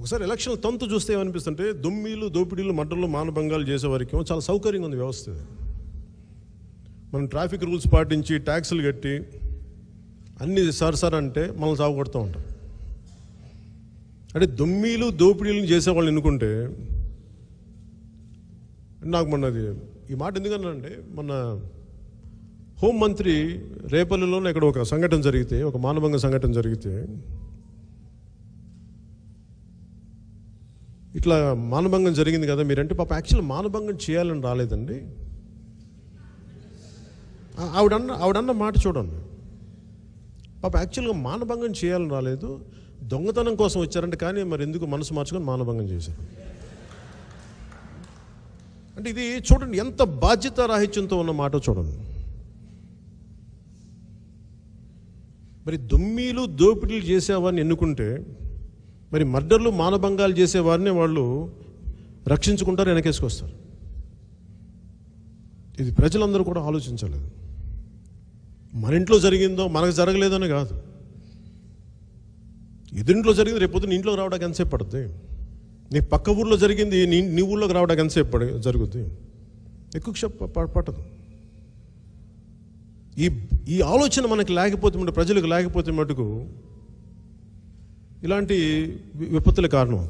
ఒకసారి ఎలక్షన్ తంతు చూస్తే ఏమనిపిస్తుంటే దుమ్మిలు దోపిడీలు మండలు మానభంగాలు చేసేవారికి చాలా సౌకర్యంగా ఉంది వ్యవస్థ మనం ట్రాఫిక్ రూల్స్ పాటించి ట్యాక్సులు కట్టి అన్ని సార్ సార్ అంటే మనం సాగుపడుతూ ఉంటాం అంటే దుమ్మిలు దోపిడీలను చేసేవాళ్ళు ఎన్నుకుంటే నాకు మొన్నది ఈ మాట ఎందుకన్నానంటే మొన్న హోంమంత్రి రేపల్లిలోనే ఇక్కడ ఒక సంఘటన జరిగితే ఒక మానభంగ సంఘటన జరిగితే ఇట్లా మానభంగం జరిగింది కదా మీరంటే పాప యాక్చువల్ మానభంగం చేయాలని రాలేదండి ఆవిడన్న ఆవిడన్న మాట చూడండి పాప యాక్చువల్గా మానభంగం చేయాలని రాలేదు దొంగతనం కోసం వచ్చారంటే కానీ మరి ఎందుకు మనసు మార్చుకొని మానభంగం చేశారు అంటే ఇది చూడండి ఎంత బాధ్యత రాహిత్యంతో ఉన్న మాట చూడండి మరి దుమ్మిలు దోపిడీలు చేసేవాన్ని ఎన్నుకుంటే మరి మర్డర్లు మానభంగాలు చేసే వారిని వాళ్ళు రక్షించుకుంటారు వెనకేసుకొస్తారు ఇది ప్రజలందరూ కూడా ఆలోచించలేదు మన ఇంట్లో జరిగిందో మనకు జరగలేదని కాదు ఎదురింట్లో జరిగింది రేపొద్దు నీ ఇంట్లోకి రావడానికి ఎంతసేపు పడుద్ది నీ పక్క ఊర్లో జరిగింది నీ నీ ఊళ్ళోకి రావడానికి ఎంతసేపు పడ జరుగుద్ది ఎక్కువ క్షప పట్టదు ఈ ఈ ఆలోచన మనకి లేకపోతే ప్రజలకు లేకపోతే మటుకు ఇలాంటి విపత్తుల కారణం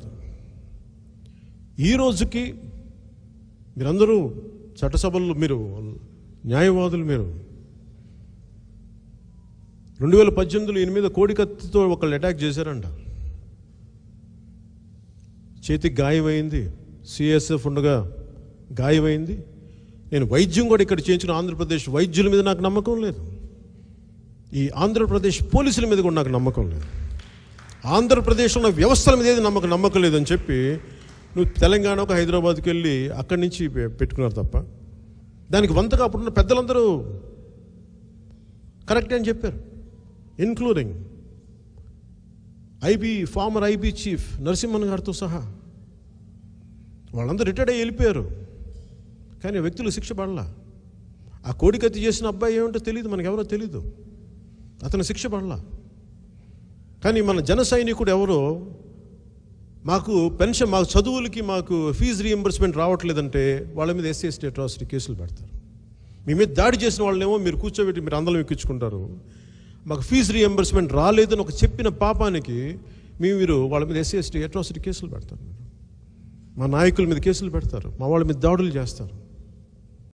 ఈ రోజుకి మీరందరూ చట్టసభలు మీరు న్యాయవాదులు మీరు రెండు వేల పద్దెనిమిదిలో ఎనిమిది మీద కోడికత్తితో ఒకళ్ళు అటాక్ చేశారంట చేతికి గాయమైంది సిఎస్ఎఫ్ ఉండగా గాయమైంది నేను వైద్యం కూడా ఇక్కడ చేయించిన ఆంధ్రప్రదేశ్ వైద్యుల మీద నాకు నమ్మకం లేదు ఈ ఆంధ్రప్రదేశ్ పోలీసుల మీద కూడా నాకు నమ్మకం లేదు ఆంధ్రప్రదేశ్లో వ్యవస్థల మీద ఏది నమ్మకం నమ్మకం లేదని చెప్పి నువ్వు తెలంగాణకు హైదరాబాద్కి వెళ్ళి అక్కడి నుంచి పెట్టుకున్నారు తప్ప దానికి వంతగా అప్పుడున్న పెద్దలందరూ కరెక్ట్ అని చెప్పారు including IB former IB chief Narasimhan గారితో సహా వాళ్ళందరూ రిటైర్డ్ అయ్యి వెళ్ళిపోయారు కానీ వ్యక్తులు శిక్ష పడలా ఆ కోడికత్తి చేసిన అబ్బాయి ఏమంటో తెలియదు మనకెవరో తెలీదు అతను శిక్ష పడలా కానీ మన జన సైనికుడు ఎవరో మాకు పెన్షన్ మాకు చదువులకి మాకు ఫీజు రీఎంబర్స్మెంట్ రావట్లేదంటే వాళ్ళ మీద ఎస్సీ ఎస్టీ అట్రాసిటీ కేసులు పెడతారు మీ మీద దాడి చేసిన వాళ్ళనేమో మీరు కూర్చోబెట్టి మీరు అందరం ఎక్కించుకుంటారు మాకు ఫీజు రీఎంబర్స్మెంట్ రాలేదని ఒక చెప్పిన పాపానికి మీ మీరు వాళ్ళ మీద ఎస్సీ ఎస్టీ అట్రాసిటీ కేసులు పెడతారు మా నాయకుల మీద కేసులు పెడతారు మా వాళ్ళ మీద దాడులు చేస్తారు